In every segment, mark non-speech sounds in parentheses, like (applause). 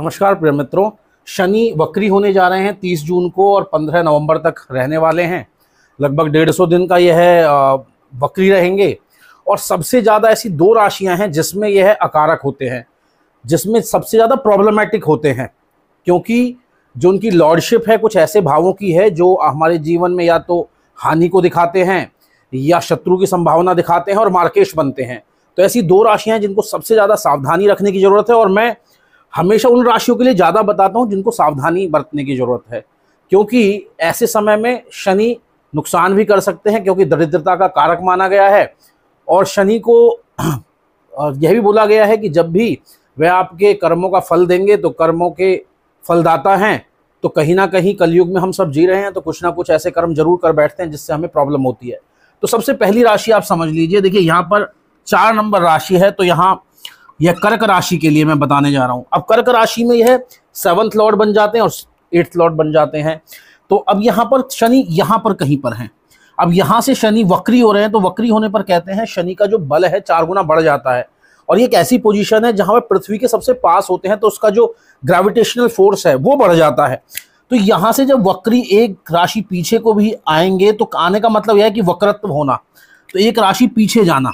नमस्कार प्रिय मित्रों शनि वक्री होने जा रहे हैं 30 जून को और 15 नवंबर तक रहने वाले हैं लगभग डेढ़ सौ दिन का यह वक्री रहेंगे और सबसे ज़्यादा ऐसी दो राशियां हैं जिसमें यह अकारक होते हैं जिसमें सबसे ज़्यादा प्रॉब्लमेटिक होते हैं क्योंकि जो उनकी लॉर्डशिप है कुछ ऐसे भावों की है जो हमारे जीवन में या तो हानि को दिखाते हैं या शत्रु की संभावना दिखाते हैं और मार्केश बनते हैं तो ऐसी दो राशियां जिनको सबसे ज़्यादा सावधानी रखने की ज़रूरत है और मैं हमेशा उन राशियों के लिए ज़्यादा बताता हूँ जिनको सावधानी बरतने की ज़रूरत है क्योंकि ऐसे समय में शनि नुकसान भी कर सकते हैं क्योंकि दरिद्रता का कारक माना गया है और शनि को (clears throat) यह भी बोला गया है कि जब भी वे आपके कर्मों का फल देंगे तो कर्मों के फलदाता हैं तो कहीं ना कहीं कलयुग में हम सब जी रहे हैं तो कुछ ना कुछ ऐसे कर्म जरूर कर बैठते हैं जिससे हमें प्रॉब्लम होती है तो सबसे पहली राशि आप समझ लीजिए देखिए यहाँ पर चार नंबर राशि है तो यहाँ यह कर्क राशि के लिए मैं बताने जा रहा हूं अब कर्क राशि में यह सेवंथ लॉर्ड बन जाते हैं और एट्थ लॉर्ड बन जाते हैं तो अब यहां पर शनि यहां पर कहीं पर हैं अब यहां से शनि वक्री हो रहे हैं तो वक्री होने पर कहते हैं शनि का जो बल है चार गुना बढ़ जाता है और ये एक ऐसी पोजीशन है जहां पर पृथ्वी के सबसे पास होते हैं तो उसका जो ग्रेविटेशनल फोर्स है वो बढ़ जाता है तो यहां से जब वक्री एक राशि पीछे को भी आएंगे तो आने का मतलब यह है कि वक्रत्व होना तो एक राशि पीछे जाना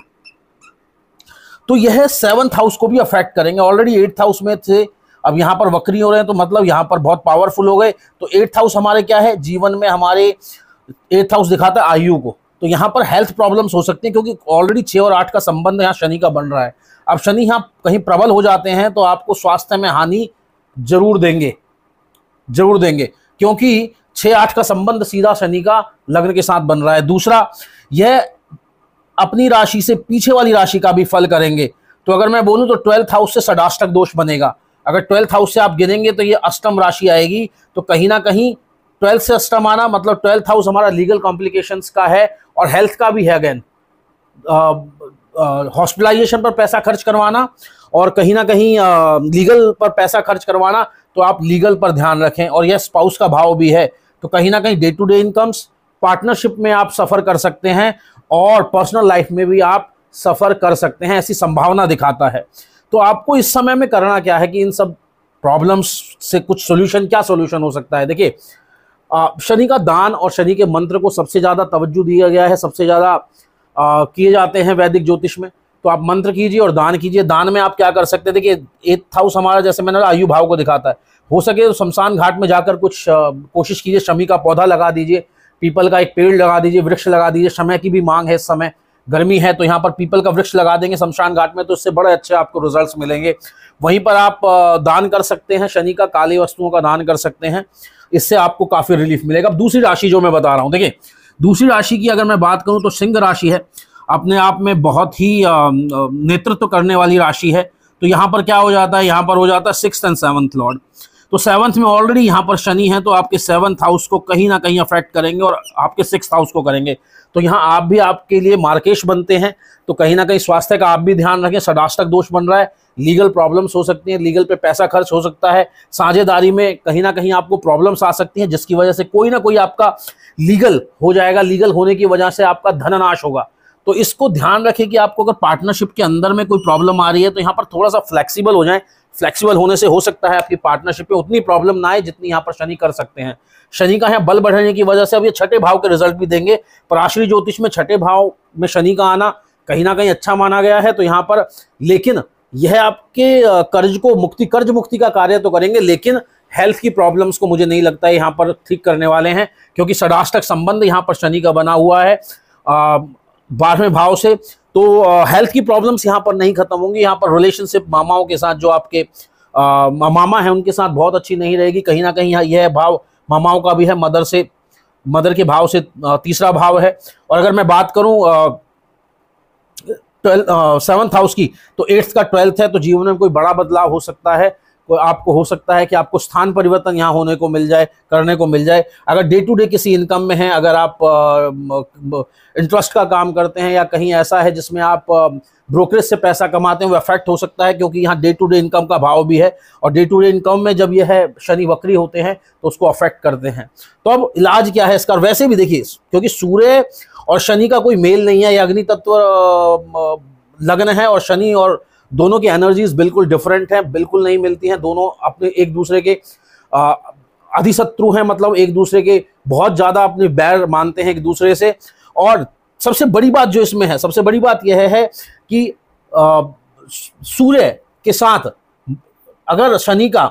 तो यह सेवंथ हाउस को भी अफेक्ट करेंगे ऑलरेडी एट्थ हाउस में थे अब यहाँ पर वक्री हो रहे हैं तो मतलब यहाँ पर बहुत पावरफुल हो गए तो एट्थ हाउस हमारे क्या है जीवन में हमारे एट्थ हाउस दिखाता है आयु को तो यहाँ पर हेल्थ प्रॉब्लम्स हो सकती हैं क्योंकि ऑलरेडी छः और आठ का संबंध यहाँ शनि का बन रहा है अब शनि यहाँ कहीं प्रबल हो जाते हैं तो आपको स्वास्थ्य में हानि जरूर देंगे जरूर देंगे क्योंकि छः आठ का संबंध सीधा शनि का लग्न के साथ बन रहा है दूसरा यह अपनी राशि से पीछे वाली राशि का भी फल करेंगे तो अगर मैं बोलूं तो ट्वेल्थ हाउस से षडाष्टक दोष बनेगा अगर ट्वेल्थ हाउस से आप गिनेंगे तो ये अष्टम राशि आएगी तो कहीं ना कहीं ट्वेल्थ से अष्टम आना मतलब ट्वेल्थ हाउस हमारा लीगल कॉम्प्लिकेशन का है और हेल्थ का भी है अगेन हॉस्पिटलाइजेशन पर पैसा खर्च करवाना और कहीं ना कहीं आ, लीगल पर पैसा खर्च करवाना तो आप लीगल पर ध्यान रखें और यह स्पाउस का भाव भी है तो कहीं ना कहीं day to day incomes partnership में आप सफ़र कर सकते हैं और पर्सनल लाइफ में भी आप सफ़र कर सकते हैं ऐसी संभावना दिखाता है तो आपको इस समय में करना क्या है कि इन सब प्रॉब्लम्स से कुछ सोल्यूशन क्या सोल्यूशन हो सकता है देखिए शनि का दान और शनि के मंत्र को सबसे ज़्यादा तवज्जो दिया गया है सबसे ज़्यादा किए जाते हैं वैदिक ज्योतिष में तो आप मंत्र कीजिए और दान कीजिए दान में आप क्या कर सकते हैं देखिए एथ हाउस हमारा जैसे मैंने आयु भाव को दिखाता है हो सके तो शमशान घाट में जाकर कुछ कोशिश कीजिए शमी का पौधा लगा दीजिए पीपल का एक पेड़ लगा दीजिए वृक्ष लगा दीजिए समय की भी मांग है इस समय गर्मी है तो यहाँ पर पीपल का वृक्ष लगा देंगे शमशान घाट में तो इससे बड़े अच्छे आपको रिजल्ट्स मिलेंगे वहीं पर आप दान कर सकते हैं शनि का काली वस्तुओं का दान कर सकते हैं इससे आपको काफ़ी रिलीफ मिलेगा अब दूसरी राशि जो मैं बता रहा हूँ देखिए दूसरी राशि की अगर मैं बात करूँ तो सिंह राशि है अपने आप में बहुत ही नेतृत्व करने वाली राशि है तो यहाँ पर क्या हो जाता है यहाँ पर हो जाता है सिक्स एंड सेवन्थ लॉर्ड तो सेवंथ में ऑलरेडी यहाँ पर शनि है तो आपके सेवंथ हाउस को कहीं ना कहीं अफेक्ट करेंगे और आपके सिक्स हाउस को करेंगे तो यहाँ आप भी आपके लिए मार्केश बनते हैं तो कहीं ना कहीं स्वास्थ्य का आप भी ध्यान रखें सडाष्टक दोष बन रहा है लीगल प्रॉब्लम्स हो सकती हैं लीगल पे पैसा खर्च हो सकता है साझेदारी में कहीं ना कहीं आपको प्रॉब्लम्स आ सकती हैं जिसकी वजह से कोई ना कोई आपका लीगल हो जाएगा लीगल होने की वजह से आपका धननाश होगा तो इसको ध्यान रखें कि आपको अगर पार्टनरशिप के अंदर में कोई प्रॉब्लम आ रही है तो यहाँ पर थोड़ा सा फ्लेक्सिबल हो जाए फ्लेक्सिबल होने से हो सकता है आपकी पार्टनरशिप में उतनी प्रॉब्लम ना आए जितनी यहाँ पर शनि कर सकते हैं शनि का यहाँ बल बढ़ने की वजह से अब ये छठे भाव के रिजल्ट भी देंगे पराशरी ज्योतिष में छठे भाव में शनि का आना कहीं ना कहीं अच्छा माना गया है तो यहाँ पर लेकिन यह आपके कर्ज को मुक्ति कर्ज मुक्ति का कार्य तो करेंगे लेकिन हेल्थ की प्रॉब्लम्स को मुझे नहीं लगता है यहाँ पर ठीक करने वाले हैं क्योंकि षडाष्टक संबंध यहाँ पर शनि का बना हुआ है बारहवें भाव से तो हेल्थ की प्रॉब्लम्स यहाँ पर नहीं खत्म होंगी यहाँ पर रिलेशनशिप मामाओं के साथ जो आपके आ, मामा हैं उनके साथ बहुत अच्छी नहीं रहेगी कहीं ना कहीं यह भाव मामाओं का भी है मदर से मदर के भाव से तीसरा भाव है और अगर मैं बात करूं ट्वेल्थ सेवन्थ हाउस की तो एट्थ का ट्वेल्थ है तो जीवन में कोई बड़ा बदलाव हो सकता है आपको हो सकता है कि आपको स्थान परिवर्तन यहाँ होने को मिल जाए करने को मिल जाए अगर डे टू डे किसी इनकम में है अगर आप इंटरेस्ट का काम करते हैं या कहीं ऐसा है जिसमें आप ब्रोकरेज से पैसा कमाते हैं वो अफेक्ट हो सकता है क्योंकि यहाँ डे टू डे इनकम का भाव भी है और डे टू डे इनकम में जब यह है शनि वक्री होते हैं तो उसको अफेक्ट करते हैं तो अब इलाज क्या है इसका वैसे भी देखिए क्योंकि सूर्य और शनि का कोई मेल नहीं है या अग्नि तत्व लग्न है और शनि और दोनों की एनर्जीज बिल्कुल डिफरेंट हैं बिल्कुल नहीं मिलती हैं दोनों अपने एक दूसरे के अधिशत्रु हैं मतलब एक दूसरे के बहुत ज़्यादा अपने बैर मानते हैं एक दूसरे से और सबसे बड़ी बात जो इसमें है सबसे बड़ी बात यह है कि सूर्य के साथ अगर शनि का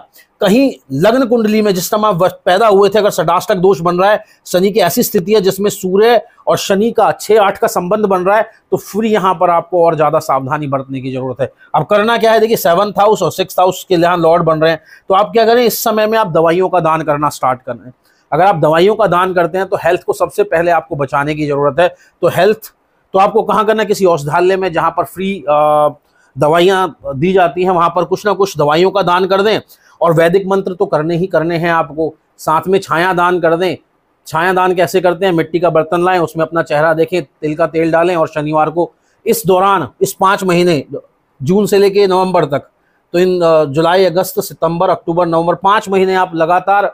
कहीं लग्न कुंडली में जिस समय पैदा हुए थे अगर सडाष्टक दोष बन रहा है शनि की ऐसी स्थिति है जिसमें सूर्य और शनि का छह आठ का संबंध बन रहा है तो फिर यहां पर आपको और ज़्यादा सावधानी बरतने की ज़रूरत है अब करना क्या है देखिए सेवंथ हाउस और सिक्स हाउस के यहाँ लॉर्ड बन रहे हैं तो आप क्या करें इस समय में आप दवाइयों का दान करना स्टार्ट कर रहे हैं अगर आप दवाइयों का दान करते हैं तो हेल्थ को सबसे पहले आपको बचाने की ज़रूरत है तो हेल्थ तो आपको कहाँ करना किसी औषधालय में जहां पर फ्री दवाइयाँ दी जाती हैं वहां पर कुछ ना कुछ दवाइयों का दान कर दें और वैदिक मंत्र तो करने ही करने हैं आपको साथ में छाया दान कर दें छाया दान कैसे करते हैं मिट्टी का बर्तन लाएं उसमें अपना चेहरा देखें तिल का तेल डालें और शनिवार को इस दौरान इस पाँच महीने जून से लेके नवंबर तक तो इन जुलाई अगस्त सितंबर अक्टूबर नवंबर पाँच महीने आप लगातार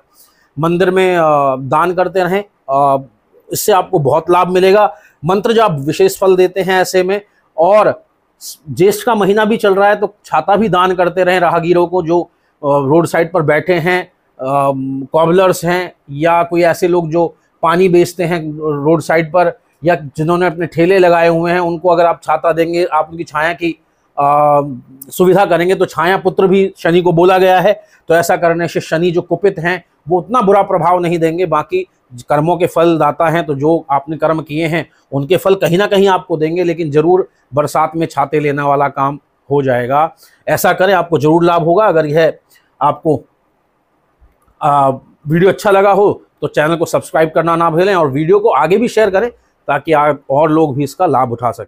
मंदिर में दान करते रहें इससे आपको बहुत लाभ मिलेगा मंत्र जो आप विशेष फल देते हैं ऐसे में और ज्येष्ठ का महीना भी चल रहा है तो छाता भी दान करते रहें राहगीरों को जो रोड साइड पर बैठे हैं कॉबलर्स हैं या कोई ऐसे लोग जो पानी बेचते हैं रोड साइड पर या जिन्होंने अपने ठेले लगाए हुए हैं उनको अगर आप छाता देंगे आप उनकी छाया की आ, सुविधा करेंगे तो छाया पुत्र भी शनि को बोला गया है तो ऐसा करने से शनि जो कुपित हैं वो उतना बुरा प्रभाव नहीं देंगे बाकी कर्मों के फल दाता हैं तो जो आपने कर्म किए हैं उनके फल कहीं ना कहीं आपको देंगे लेकिन ज़रूर बरसात में छाते लेने वाला काम हो जाएगा ऐसा करें आपको ज़रूर लाभ होगा अगर यह आपको आ, वीडियो अच्छा लगा हो तो चैनल को सब्सक्राइब करना ना भूलें और वीडियो को आगे भी शेयर करें ताकि आप और लोग भी इसका लाभ उठा सकें